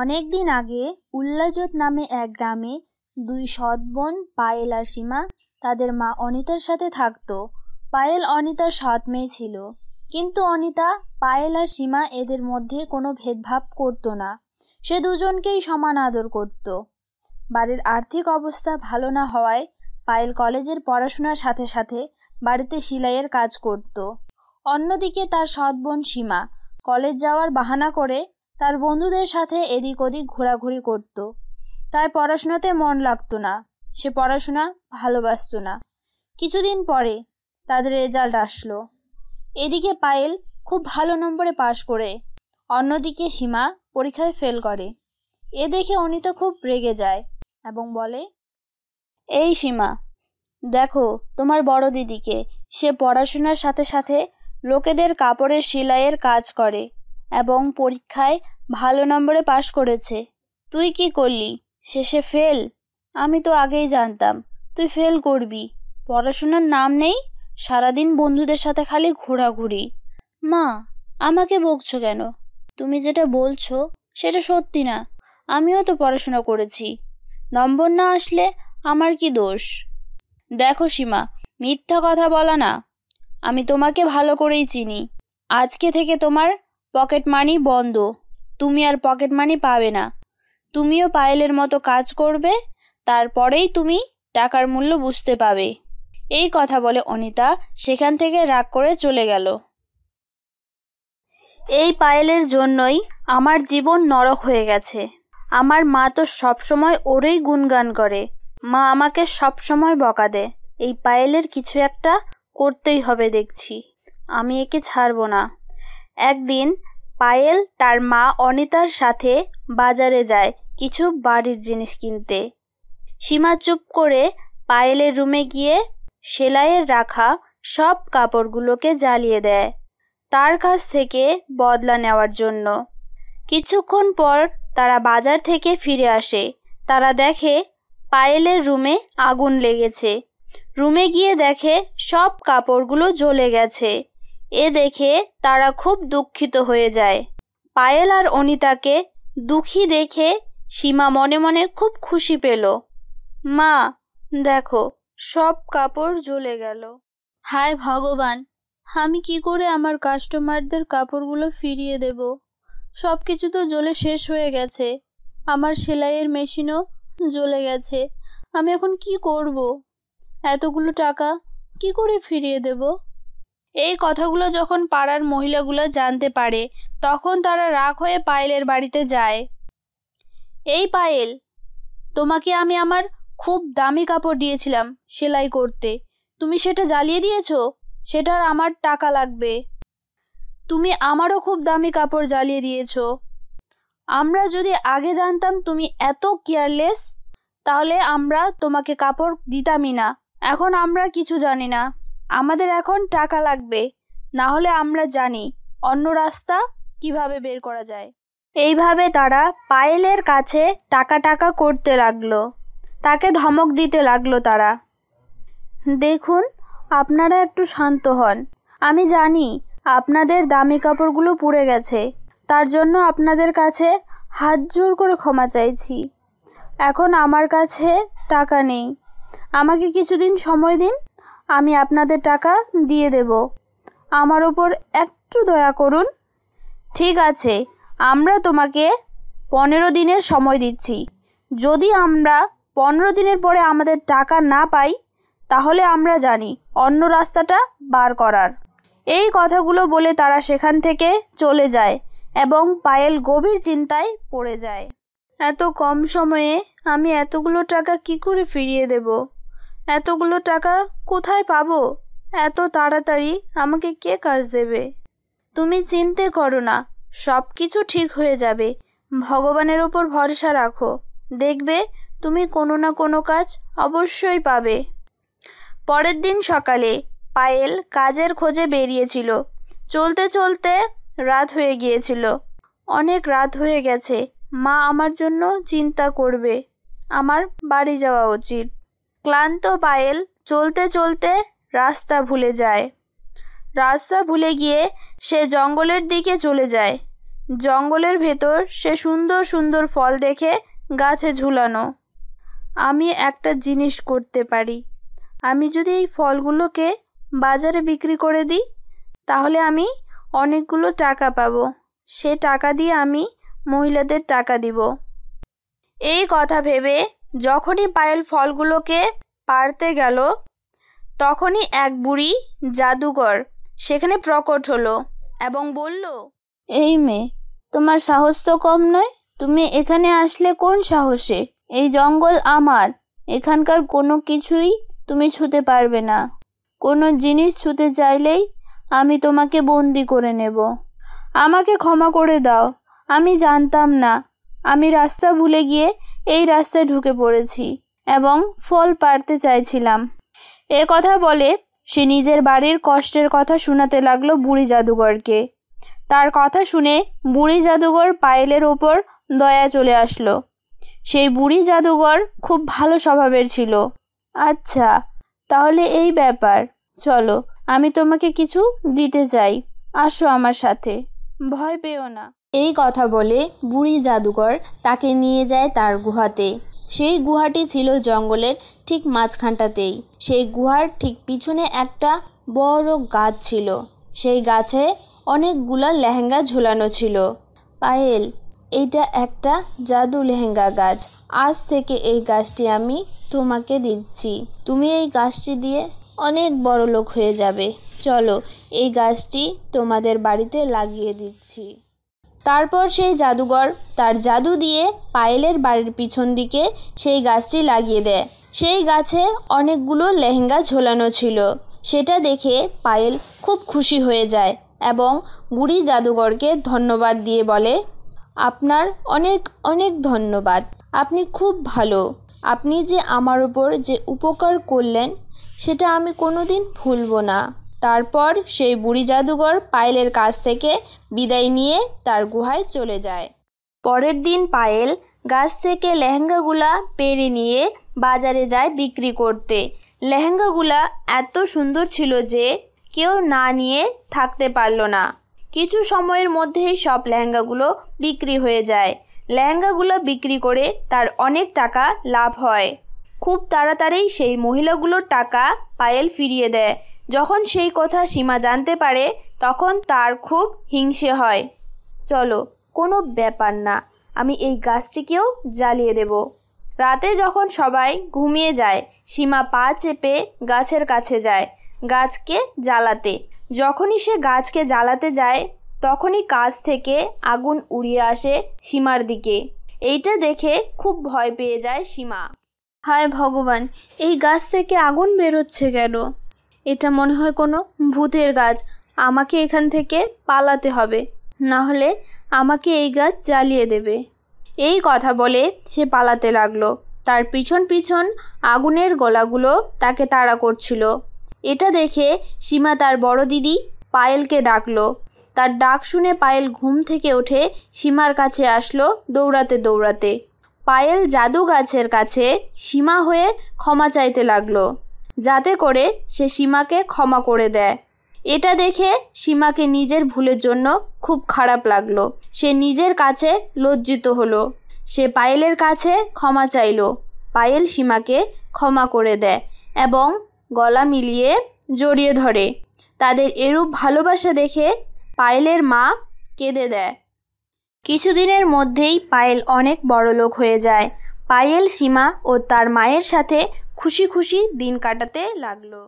অনেক দিন আগে উল্লাজত নামে এক গ্রামে দুই সৎ বোন পায়েল আর সীমা তাদের মা অনিতার সাথে থাকত পায়েল অনিতার সৎ মেয়ে ছিল কিন্তু অনিতা পায়েল আর সীমা এদের মধ্যে কোনো ভেদভাব করত না সে দুজনকেই সমান আদর করত বাড়ির আর্থিক অবস্থা ভালো না হওয়ায় পায়েল কলেজের পড়াশোনার সাথে সাথে বাড়িতে সিলাইয়ের কাজ করত অন্যদিকে তার সৎ বোন সীমা কলেজ যাওয়ার বাহানা করে তার বন্ধুদের সাথে এদিক ওদিক ঘোরাঘুরি করত তার পড়াশোনাতে মন লাগতো না সে পড়াশোনা ভালোবাসত না কিছুদিন পরে তাদের রেজাল্ট আসলো এদিকে পায়েল খুব ভালো নম্বরে পাশ করে অন্যদিকে সীমা পরীক্ষায় ফেল করে এ দেখে অনিত খুব রেগে যায় এবং বলে এই সীমা দেখো তোমার বড় দিদিকে সে পড়াশোনার সাথে সাথে লোকেদের কাপড়ের সেলাইয়ের কাজ করে এবং পরীক্ষায় ভালো নম্বরে পাশ করেছে তুই কি করলি শেষে ফেল আমি তো আগেই জানতাম তুই ফেল করবি পড়াশোনার নাম নেই সারাদিন বন্ধুদের সাথে খালি ঘোরাঘুরি মা আমাকে বকছো কেন তুমি যেটা বলছো সেটা সত্যি না আমিও তো পড়াশোনা করেছি নম্বর না আসলে আমার কি দোষ দেখো সীমা মিথ্যা কথা বলা না আমি তোমাকে ভালো করেই চিনি আজকে থেকে তোমার পকেট মানি বন্ধ তুমি আর পকেট মানি পাবে না তুমিও পায়েলের মতো কাজ করবে তারপরেই তুমি টাকার মূল্য বুঝতে পাবে এই কথা বলে অনিতা সেখান থেকে রাগ করে চলে গেল এই পায়েলের জন্যই আমার জীবন নরক হয়ে গেছে আমার মা তো সবসময় ওরই গুণগান করে মা আমাকে সবসময় বকা দেয় এই পায়েলের কিছু একটা করতেই হবে দেখছি আমি একে ছাড়বো না একদিন পায়েল তার মা অনিতার সাথে বাজারে যায় কিছু বাড়ির জিনিস কিনতে সীমা চুপ করে পায়েলের রুমে গিয়ে সেলাইয়ের রাখা সব কাপড়গুলোকে জ্বালিয়ে দেয় তার কাছ থেকে বদলা নেওয়ার জন্য কিছুক্ষণ পর তারা বাজার থেকে ফিরে আসে তারা দেখে পায়েলের রুমে আগুন লেগেছে রুমে গিয়ে দেখে সব কাপড়গুলো জ্বলে গেছে এ দেখে তারা খুব দুঃখিত হয়ে যায় পায়েল আর অনিতাকে দুঃখী দেখে সীমা মনে মনে খুব খুশি পেল মা দেখো সব কাপড় জ্বলে গেল হায় ভগবান আমি কি করে আমার কাস্টমারদের কাপড়গুলো ফিরিয়ে দেব সব কিছু তো জ্বলে শেষ হয়ে গেছে আমার সেলাইয়ের মেশিনও জ্বলে গেছে আমি এখন কি করব এতগুলো টাকা কি করে ফিরিয়ে দেবো এই কথাগুলো যখন পাড়ার মহিলাগুলো জানতে পারে তখন তারা রাগ হয়ে পায়েলের বাড়িতে যায় এই পায়েল তোমাকে আমি আমার খুব দামি কাপড় দিয়েছিলাম সেলাই করতে তুমি সেটা জ্বালিয়ে দিয়েছো সেটার আমার টাকা লাগবে তুমি আমারও খুব দামি কাপড় জ্বালিয়ে দিয়েছ আমরা যদি আগে জানতাম তুমি এত কেয়ারলেস তাহলে আমরা তোমাকে কাপড় দিতামই না এখন আমরা কিছু জানি না আমাদের এখন টাকা লাগবে না হলে আমরা জানি অন্য রাস্তা কিভাবে বের করা যায় এইভাবে তারা পায়েলের কাছে টাকা টাকা করতে লাগলো তাকে ধমক দিতে লাগলো তারা দেখুন আপনারা একটু শান্ত হন আমি জানি আপনাদের দামি কাপড়গুলো পুড়ে গেছে তার জন্য আপনাদের কাছে হাত জোর করে ক্ষমা চাইছি এখন আমার কাছে টাকা নেই আমাকে কিছুদিন সময় দিন আমি আপনাদের টাকা দিয়ে দেব আমার ওপর একটু দয়া করুন ঠিক আছে আমরা তোমাকে পনেরো দিনের সময় দিচ্ছি যদি আমরা পনেরো দিনের পরে আমাদের টাকা না পাই তাহলে আমরা জানি অন্য রাস্তাটা বার করার এই কথাগুলো বলে তারা সেখান থেকে চলে যায় এবং পায়েল গভীর চিন্তায় পড়ে যায় এত কম সময়ে আমি এতগুলো টাকা কি করে ফিরিয়ে দেবো এতগুলো টাকা কোথায় পাবো এত তাড়াতাড়ি আমাকে কে কাজ দেবে তুমি চিনতে করো না সব কিছু ঠিক হয়ে যাবে ভগবানের ওপর ভরসা রাখো দেখবে তুমি কোনো না কোনো কাজ অবশ্যই পাবে পরের দিন সকালে পায়েল কাজের খোঁজে বেরিয়েছিল চলতে চলতে রাত হয়ে গিয়েছিল অনেক রাত হয়ে গেছে মা আমার জন্য চিন্তা করবে আমার বাড়ি যাওয়া উচিত ক্লান্ত পায়েল চলতে চলতে রাস্তা ভুলে যায় রাস্তা ভুলে গিয়ে সে জঙ্গলের দিকে চলে যায় জঙ্গলের ভেতর সে সুন্দর সুন্দর ফল দেখে গাছে ঝুলানো আমি একটা জিনিস করতে পারি আমি যদি এই ফলগুলোকে বাজারে বিক্রি করে দিই তাহলে আমি অনেকগুলো টাকা পাবো সে টাকা দিয়ে আমি মহিলাদের টাকা দিব এই কথা ভেবে যখনই পায়েল ফলগুলোকে পারতে গেল তখনই এক বুড়ি জাদুঘর সেখানে প্রকট হলো এবং বলল এই মেয়ে তোমার সাহস তো কম নয় তুমি এখানে আসলে কোন সাহসে এই জঙ্গল আমার এখানকার কোনো কিছুই তুমি ছুতে পারবে না কোনো জিনিস ছুতে চাইলেই আমি তোমাকে বন্দি করে নেব আমাকে ক্ষমা করে দাও আমি জানতাম না আমি রাস্তা ভুলে গিয়ে এই রাস্তায় ঢুকে পড়েছি এবং ফল পারতে চাইছিলাম এ কথা বলে সে নিজের বাড়ির কষ্টের কথা শোনাতে লাগলো বুড়ি জাদুঘরকে তার কথা শুনে বুড়ি জাদুঘর পায়েলের ওপর দয়া চলে আসলো সেই বুড়ি জাদুঘর খুব ভালো স্বভাবের ছিল আচ্ছা তাহলে এই ব্যাপার চলো আমি তোমাকে কিছু দিতে চাই আসো আমার সাথে ভয় পেও না এই কথা বলে বুড়ি জাদুকর তাকে নিয়ে যায় তার গুহাতে সেই গুহাটি ছিল জঙ্গলের ঠিক মাঝখানটাতেই সেই গুহার ঠিক পিছনে একটা বড় গাছ ছিল সেই গাছে অনেকগুলা লেহেঙ্গা ঝুলানো ছিল পায়েল এইটা একটা জাদু লেহেঙ্গা গাছ আজ থেকে এই গাছটি আমি তোমাকে দিচ্ছি তুমি এই গাছটি দিয়ে অনেক বড় লোক হয়ে যাবে চলো এই গাছটি তোমাদের বাড়িতে লাগিয়ে দিচ্ছি তারপর সেই জাদুঘর তার জাদু দিয়ে পায়েলের বাড়ির পিছন দিকে সেই গাছটি লাগিয়ে দেয় সেই গাছে অনেকগুলো লেহেঙ্গা ঝোলানো ছিল সেটা দেখে পায়েল খুব খুশি হয়ে যায় এবং বুড়ি জাদুঘরকে ধন্যবাদ দিয়ে বলে আপনার অনেক অনেক ধন্যবাদ আপনি খুব ভালো আপনি যে আমার উপর যে উপকার করলেন সেটা আমি কোনোদিন ভুলবো না তারপর সেই বুড়ি জাদুঘর পায়েলের কাছ থেকে বিদায় নিয়ে তার গুহায় চলে যায় পরের দিন পায়েল গাছ থেকে লেহেঙ্গাগুলা পেরে নিয়ে বাজারে যায় বিক্রি করতে লেহেঙ্গাগুলা এত সুন্দর ছিল যে কেউ না নিয়ে থাকতে পারল না কিছু সময়ের মধ্যেই সব লেহেঙ্গাগুলো বিক্রি হয়ে যায় লেহেঙ্গাগুলো বিক্রি করে তার অনেক টাকা লাভ হয় খুব তাড়াতাড়ি সেই মহিলাগুলোর টাকা পায়েল ফিরিয়ে দেয় যখন সেই কথা সীমা জানতে পারে তখন তার খুব হিংসে হয় চলো কোনো ব্যাপার না আমি এই গাছটিকেও জ্বালিয়ে দেব রাতে যখন সবাই ঘুমিয়ে যায় সীমা পা চেপে গাছের কাছে যায় গাছকে জ্বালাতে যখনই সে গাছকে জ্বালাতে যায় তখনই কাছ থেকে আগুন উড়িয়ে আসে সীমার দিকে এইটা দেখে খুব ভয় পেয়ে যায় সীমা হায় ভগবান এই গাছ থেকে আগুন বেরোচ্ছে কেন এটা মনে হয় কোনো ভূতের গাছ আমাকে এখান থেকে পালাতে হবে না হলে আমাকে এই গাছ জ্বালিয়ে দেবে এই কথা বলে সে পালাতে লাগলো তার পিছন পিছন আগুনের গলাগুলো তাকে তাড়া করছিল এটা দেখে সীমা তার বড় দিদি পায়েলকে ডাকলো তার ডাক শুনে পায়েল ঘুম থেকে উঠে সীমার কাছে আসলো দৌড়াতে দৌড়াতে পায়েল জাদু গাছের কাছে সীমা হয়ে ক্ষমা চাইতে লাগল যাতে করে সে সীমাকে ক্ষমা করে দেয় এটা দেখে সীমাকে নিজের ভুলের জন্য খুব খারাপ লাগলো সে নিজের কাছে লজ্জিত হলো সে পায়েলের কাছে ক্ষমা চাইল পায়েল সীমাকে ক্ষমা করে দেয় এবং গলা মিলিয়ে জড়িয়ে ধরে তাদের এরূপ ভালোবাসা দেখে পায়েলের মা কেঁদে দেয় কিছুদিনের মধ্যেই পায়েল অনেক লোক হয়ে যায় পায়েল সীমা ও তার মায়ের সাথে খুশি খুশি দিন কাটাতে লাগলো